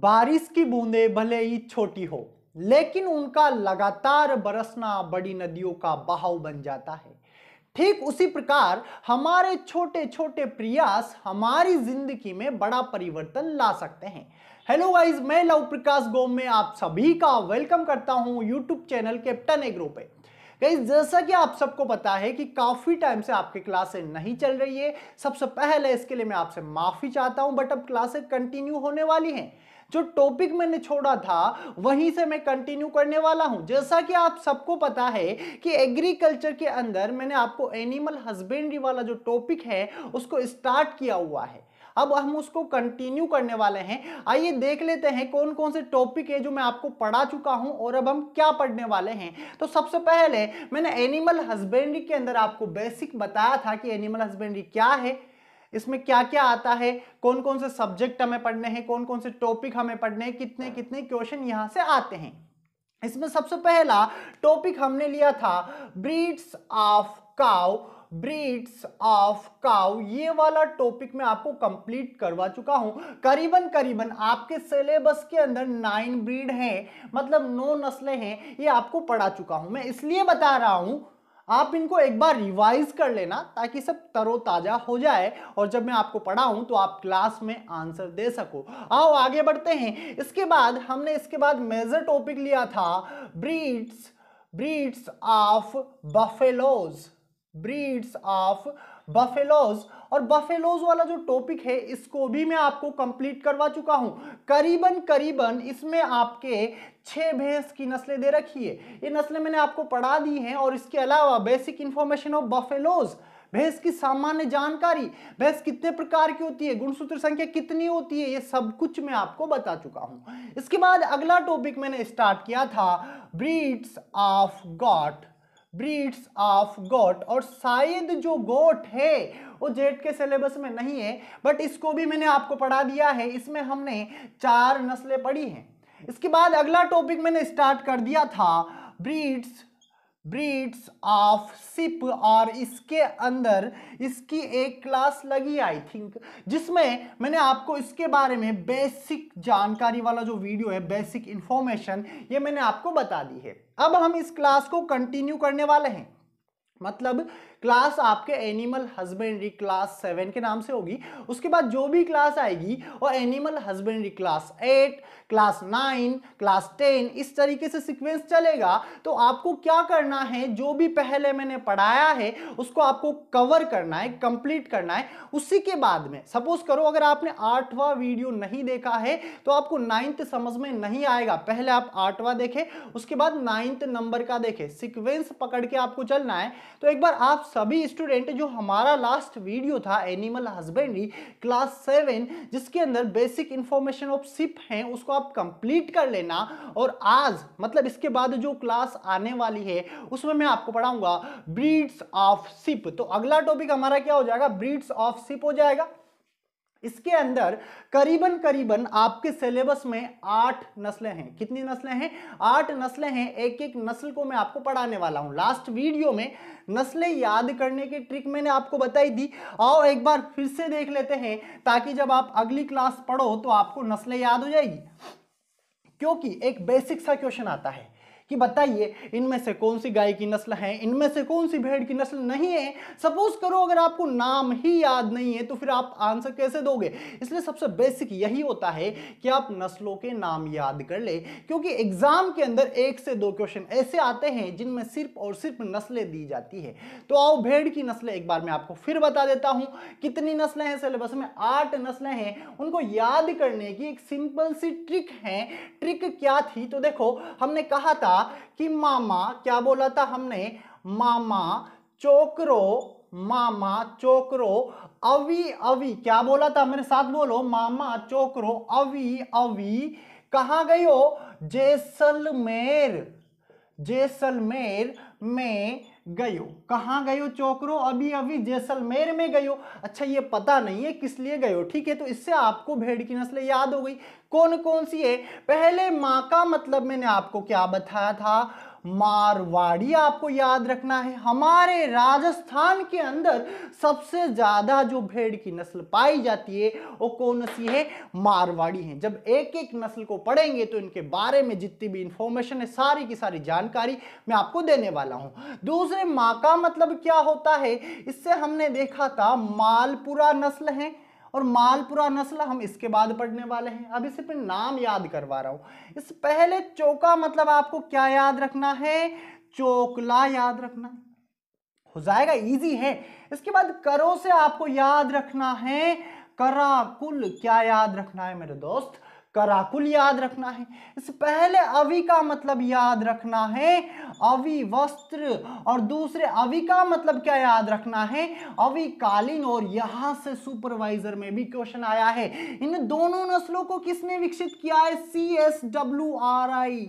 बारिश की बूंदें भले ही छोटी हो लेकिन उनका लगातार बरसना बड़ी नदियों का बहाव बन जाता है ठीक उसी प्रकार हमारे छोटे छोटे प्रयास हमारी जिंदगी में बड़ा परिवर्तन ला सकते हैं हेलो गाइज मैं लव प्रकाश गोम में आप सभी का वेलकम करता हूं यूट्यूब चैनल कैप्टन एग्रो पे गई जैसा कि आप सबको पता है कि काफ़ी टाइम से आपकी क्लासें नहीं चल रही है सबसे पहले इसके लिए मैं आपसे माफ़ी चाहता हूँ बट अब क्लासेस कंटिन्यू होने वाली हैं जो टॉपिक मैंने छोड़ा था वहीं से मैं कंटिन्यू करने वाला हूं जैसा कि आप सबको पता है कि एग्रीकल्चर के अंदर मैंने आपको एनिमल हस्बेंड्री वाला जो टॉपिक है उसको स्टार्ट किया हुआ है अब हम उसको कंटिन्यू करने वाले हैं आइए देख लेते हैं कौन कौन से टॉपिक है जो मैं आपको पढ़ा चुका हूं और अब हम क्या पढ़ने वाले हैं तो सबसे पहले मैंने एनिमल हस्बेंड्री के अंदर आपको बेसिक बताया था कि एनिमल हस्बेंड्री क्या है इसमें क्या क्या आता है कौन कौन से सब्जेक्ट हमें पढ़ने हैं कौन कौन से टॉपिक हमें पढ़ने हैं कितने कितने क्वेश्चन यहाँ से आते हैं इसमें सबसे पहला टॉपिक हमने लिया था breeds of cow breeds of cow ये वाला टॉपिक मैं आपको कंप्लीट करवा चुका हूं करीबन करीबन आपके सिलेबस के अंदर नाइन ब्रीड हैं मतलब नौ नस्लें हैं ये आपको पढ़ा चुका हूं मैं इसलिए बता रहा हूं आप इनको एक बार रिवाइज कर लेना ताकि सब तरोताजा हो जाए और जब मैं आपको पढ़ाऊं तो आप क्लास में आंसर दे सको आओ आगे बढ़ते हैं इसके बाद हमने इसके बाद मेजर टॉपिक लिया था breeds breeds of buffaloes breeds of buffaloes और बफेलोज वाला जो टॉपिक है इसको भी मैं आपको कंप्लीट करवा चुका हूँ करीबन करीबन इसमें आपके छह भैंस की नस्लें दे रखी है ये नस्लें मैंने आपको पढ़ा दी हैं और इसके अलावा बेसिक इंफॉर्मेशन ऑफ बफेलोज़ भैंस की सामान्य जानकारी भैंस कितने प्रकार की होती है गुणसूत्र संख्या कितनी होती है ये सब कुछ मैं आपको बता चुका हूँ इसके बाद अगला टॉपिक मैंने स्टार्ट किया था breeds of goat breeds of goat और शायद जो गोट है वो जेट के सिलेबस में नहीं है बट इसको भी मैंने आपको पढ़ा दिया है इसमें हमने चार नस्लें पढ़ी हैं इसके बाद अगला टॉपिक मैंने स्टार्ट कर दिया था ब्रीड्स ब्रीड्स ऑफ सिप और इसके अंदर इसकी एक क्लास लगी आई थिंक जिसमें मैंने आपको इसके बारे में बेसिक जानकारी वाला जो वीडियो है बेसिक इंफॉर्मेशन ये मैंने आपको बता दी है अब हम इस क्लास को कंटिन्यू करने वाले हैं मतलब क्लास आपके एनिमल हस्बेंड्री क्लास सेवन के नाम से होगी उसके बाद जो भी क्लास आएगी वो animal husbandry class eight class nine class ten इस तरीके से सिक्वेंस चलेगा तो आपको क्या करना है जो भी पहले मैंने पढ़ाया है उसको आपको कवर करना है कंप्लीट करना है उसी के बाद में सपोज करो अगर आपने आठवां वीडियो नहीं देखा है तो आपको नाइन्थ समझ में नहीं आएगा पहले आप आठवां देखें उसके बाद नाइन्थ नंबर का देखें सिक्वेंस पकड़ के आपको चलना है तो एक बार आप सभी स्टूडेंट जो हमारा लास्ट वीडियो था एनिमल हस्बेंड्री क्लास सेवन जिसके अंदर बेसिक इन्फॉर्मेशन ऑफ सिप है उसको आप कंप्लीट कर लेना और आज मतलब इसके बाद जो क्लास आने वाली है उसमें मैं आपको पढ़ाऊंगा ब्रीड्स ऑफ सिप तो अगला टॉपिक हमारा क्या हो जाएगा ब्रीड्स ऑफ सिप हो जाएगा इसके अंदर करीबन करीबन आपके सिलेबस में आठ नस्लें हैं कितनी नस्लें हैं आठ नस्लें हैं एक एक नस्ल को मैं आपको पढ़ाने वाला हूं लास्ट वीडियो में नस्लें याद करने की ट्रिक मैंने आपको बताई दी आओ एक बार फिर से देख लेते हैं ताकि जब आप अगली क्लास पढ़ो तो आपको नस्लें याद हो जाएगी क्योंकि एक बेसिक सा क्वेश्चन आता है कि बताइए इनमें से कौन सी गाय की नस्ल है इनमें से कौन सी भेड़ की नस्ल नहीं है सपोज करो अगर आपको नाम ही याद नहीं है तो फिर आप आंसर कैसे दोगे इसलिए सबसे बेसिक यही होता है कि आप नस्लों के नाम याद कर ले क्योंकि एग्जाम के अंदर एक से दो क्वेश्चन ऐसे आते हैं जिनमें सिर्फ और सिर्फ नस्लें दी जाती है तो आओ भेड़ की नस्लें एक बार मैं आपको फिर बता देता हूं कितनी नस्लें हैं सिलेबस में आठ नस्लें हैं उनको याद करने की एक सिंपल सी ट्रिक है ट्रिक क्या थी तो देखो हमने कहा था कि मामा क्या बोला था हमने मामा चोकरो मामा चोकरो अवि अवि क्या बोला था मेरे साथ बोलो मामा चोकरो अवि अवि कहा गई हो जैसलमेर जैसलमेर में गयो कहाँ गयो चोकरो अभी अभी जैसलमेर में गयो अच्छा ये पता नहीं है किस लिए गयो ठीक है तो इससे आपको भेड़ की नस्लें याद हो गई कौन कौन सी है पहले माँ का मतलब मैंने आपको क्या बताया था मारवाड़ी आपको याद रखना है हमारे राजस्थान के अंदर सबसे ज़्यादा जो भेड़ की नस्ल पाई जाती है वो कौन सी है मारवाड़ी है जब एक एक नस्ल को पढ़ेंगे तो इनके बारे में जितनी भी इंफॉर्मेशन है सारी की सारी जानकारी मैं आपको देने वाला हूँ दूसरे माँ का मतलब क्या होता है इससे हमने देखा था मालपुरा नस्ल है और मालपुरा नस्ल हम इसके बाद पढ़ने वाले हैं अभी सिर्फ नाम याद करवा रहा हूं इस पहले चौका मतलब आपको क्या याद रखना है चोकला याद रखना हो जाएगा इजी है इसके बाद करो से आपको याद रखना है कराकुल क्या याद रखना है मेरे दोस्त कराकुल याद रखना है इससे पहले अवि का मतलब याद रखना है अवि वस्त्र और दूसरे अवि का मतलब क्या याद रखना है अवि कालीन और यहां से सुपरवाइजर में भी क्वेश्चन आया है इन दोनों नस्लों को किसने विकसित किया है C S W R I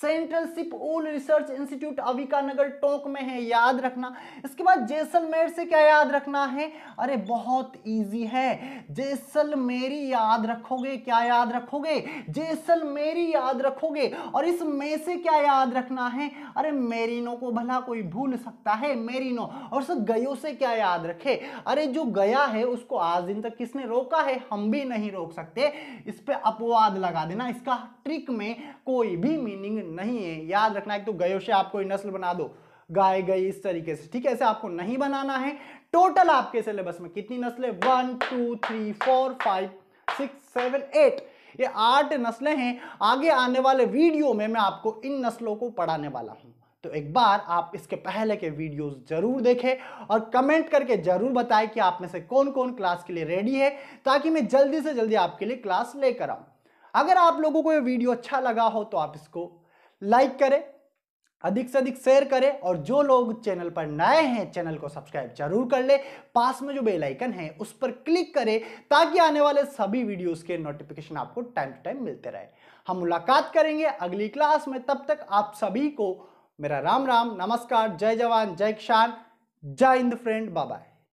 central sheep wool research institute Avikanagar Tonk में है याद रखना इसके बाद जैसलमेर से क्या याद रखना है अरे बहुत ईजी है जैसलमेरी याद रखोगे क्या याद रखोगे जैसलमेरी याद रखोगे और इस मे से क्या याद रखना है अरे मेरिनो को भला कोई भूल सकता है मेरिनो और सब गयो से क्या याद रखे अरे जो गया है उसको आज दिन तक किसने रोका है हम भी नहीं रोक सकते इस पर अपवाद लगा देना इसका ट्रिक में कोई भी मीनिंग नहीं है याद रखना एक तो गयो से आपको नस्ल बना दो गाय गई इस तरीके से ठीक है ऐसे आपको नहीं बनाना है टोटल आपके सिलेबस में कितनी नस्लें one two three four five six seven eight ये आठ नस्लें हैं आगे आने वाले वीडियो में मैं आपको इन नस्लों को पढ़ाने वाला हूं तो एक बार आप इसके पहले के वीडियोस जरूर देखें और कमेंट करके जरूर बताएं कि आप में से कौन कौन क्लास के लिए रेडी है ताकि मैं जल्दी से जल्दी आपके लिए क्लास लेकर आऊं अगर आप लोगों को ये वीडियो अच्छा लगा हो तो आप इसको लाइक करें अधिक से अधिक शेयर करें और जो लोग चैनल पर नए हैं चैनल को सब्सक्राइब जरूर कर ले पास में जो बेल आइकन है उस पर क्लिक करें ताकि आने वाले सभी वीडियोस के नोटिफिकेशन आपको टाइम टू टाइम मिलते रहे हम मुलाकात करेंगे अगली क्लास में तब तक आप सभी को मेरा राम राम नमस्कार जय जवान जय किसान जय हिंद फ्रेंड बाय